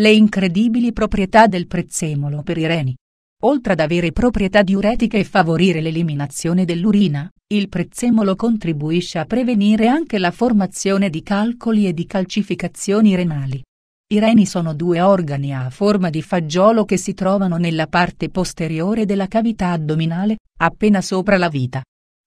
le incredibili proprietà del prezzemolo per i reni. Oltre ad avere proprietà diuretiche e favorire l'eliminazione dell'urina, il prezzemolo contribuisce a prevenire anche la formazione di calcoli e di calcificazioni renali. I reni sono due organi a forma di fagiolo che si trovano nella parte posteriore della cavità addominale, appena sopra la vita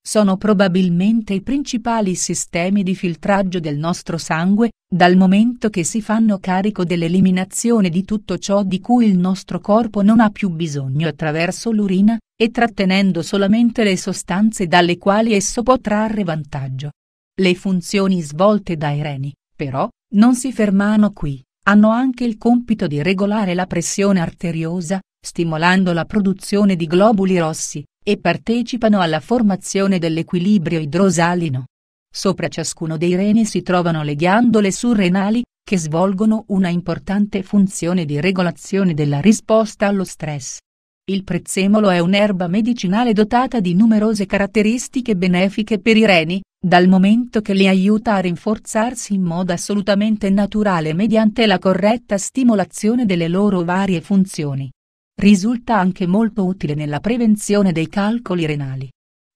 sono probabilmente i principali sistemi di filtraggio del nostro sangue, dal momento che si fanno carico dell'eliminazione di tutto ciò di cui il nostro corpo non ha più bisogno attraverso l'urina, e trattenendo solamente le sostanze dalle quali esso può trarre vantaggio. Le funzioni svolte dai reni, però, non si fermano qui, hanno anche il compito di regolare la pressione arteriosa, stimolando la produzione di globuli rossi, e partecipano alla formazione dell'equilibrio idrosalino. Sopra ciascuno dei reni si trovano le ghiandole surrenali, che svolgono una importante funzione di regolazione della risposta allo stress. Il prezzemolo è un'erba medicinale dotata di numerose caratteristiche benefiche per i reni, dal momento che li aiuta a rinforzarsi in modo assolutamente naturale mediante la corretta stimolazione delle loro varie funzioni risulta anche molto utile nella prevenzione dei calcoli renali.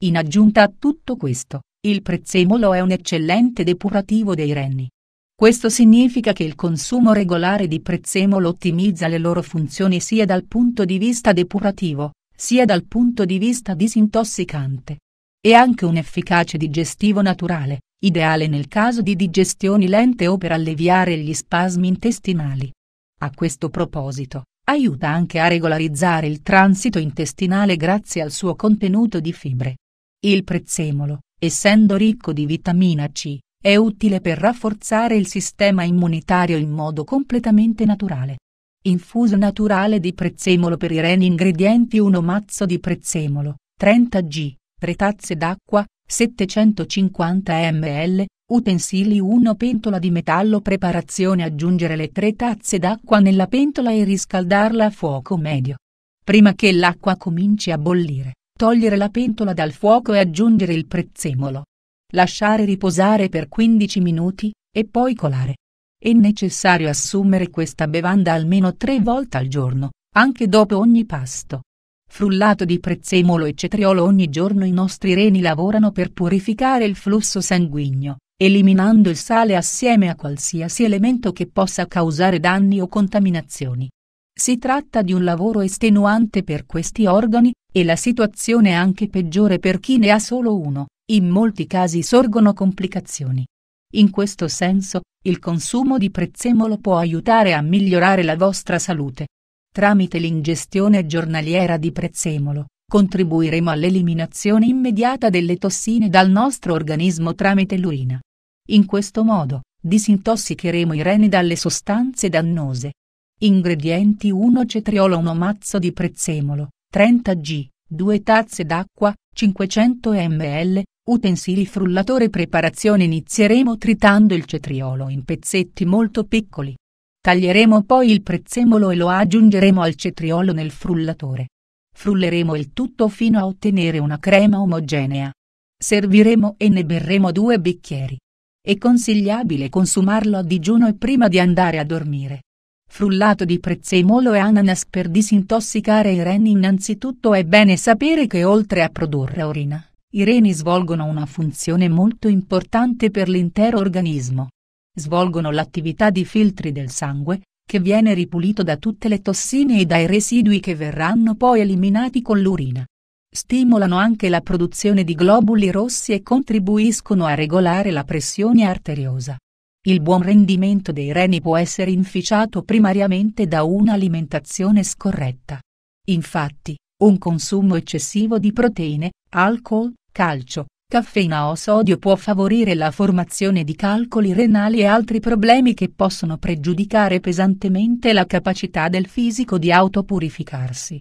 In aggiunta a tutto questo, il prezzemolo è un eccellente depurativo dei reni. Questo significa che il consumo regolare di prezzemolo ottimizza le loro funzioni sia dal punto di vista depurativo, sia dal punto di vista disintossicante. È anche un efficace digestivo naturale, ideale nel caso di digestioni lente o per alleviare gli spasmi intestinali. A questo proposito, Aiuta anche a regolarizzare il transito intestinale grazie al suo contenuto di fibre. Il prezzemolo, essendo ricco di vitamina C, è utile per rafforzare il sistema immunitario in modo completamente naturale. Infuso naturale di prezzemolo per i reni ingredienti 1 mazzo di prezzemolo, 30 g, 3 tazze d'acqua, 750 ml, Utensili 1 Pentola di metallo Preparazione Aggiungere le 3 tazze d'acqua nella pentola e riscaldarla a fuoco medio. Prima che l'acqua cominci a bollire, togliere la pentola dal fuoco e aggiungere il prezzemolo. Lasciare riposare per 15 minuti, e poi colare. È necessario assumere questa bevanda almeno 3 volte al giorno, anche dopo ogni pasto. Frullato di prezzemolo e cetriolo ogni giorno i nostri reni lavorano per purificare il flusso sanguigno eliminando il sale assieme a qualsiasi elemento che possa causare danni o contaminazioni. Si tratta di un lavoro estenuante per questi organi, e la situazione è anche peggiore per chi ne ha solo uno, in molti casi sorgono complicazioni. In questo senso, il consumo di prezzemolo può aiutare a migliorare la vostra salute. Tramite l'ingestione giornaliera di prezzemolo, contribuiremo all'eliminazione immediata delle tossine dal nostro organismo tramite l'urina. In questo modo, disintossicheremo i reni dalle sostanze dannose. Ingredienti 1 cetriolo 1 mazzo di prezzemolo, 30 g, 2 tazze d'acqua, 500 ml, utensili frullatore preparazione inizieremo tritando il cetriolo in pezzetti molto piccoli. Taglieremo poi il prezzemolo e lo aggiungeremo al cetriolo nel frullatore. Frulleremo il tutto fino a ottenere una crema omogenea. Serviremo e ne berremo due bicchieri. È consigliabile consumarlo a digiuno e prima di andare a dormire. Frullato di prezzemolo e ananas per disintossicare i reni innanzitutto è bene sapere che oltre a produrre urina, i reni svolgono una funzione molto importante per l'intero organismo. Svolgono l'attività di filtri del sangue, che viene ripulito da tutte le tossine e dai residui che verranno poi eliminati con l'urina stimolano anche la produzione di globuli rossi e contribuiscono a regolare la pressione arteriosa. Il buon rendimento dei reni può essere inficiato primariamente da un'alimentazione scorretta. Infatti, un consumo eccessivo di proteine, alcol, calcio, caffeina o sodio può favorire la formazione di calcoli renali e altri problemi che possono pregiudicare pesantemente la capacità del fisico di autopurificarsi.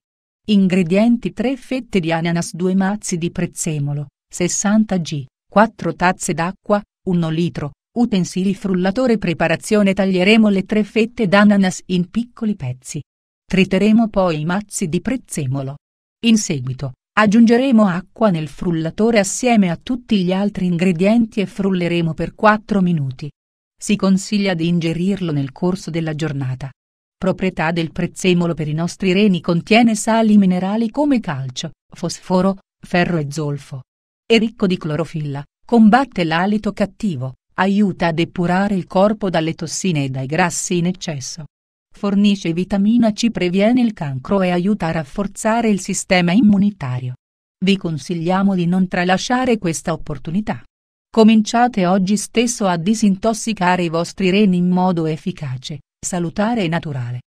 Ingredienti 3 fette di ananas 2 mazzi di prezzemolo, 60 g, 4 tazze d'acqua, 1 litro, utensili frullatore preparazione taglieremo le 3 fette d'ananas in piccoli pezzi. Triteremo poi i mazzi di prezzemolo. In seguito, aggiungeremo acqua nel frullatore assieme a tutti gli altri ingredienti e frulleremo per 4 minuti. Si consiglia di ingerirlo nel corso della giornata. Proprietà del prezzemolo per i nostri reni contiene sali minerali come calcio, fosforo, ferro e zolfo. È ricco di clorofilla, combatte l'alito cattivo, aiuta a depurare il corpo dalle tossine e dai grassi in eccesso. Fornisce vitamina C, previene il cancro e aiuta a rafforzare il sistema immunitario. Vi consigliamo di non tralasciare questa opportunità. Cominciate oggi stesso a disintossicare i vostri reni in modo efficace, salutare e naturale.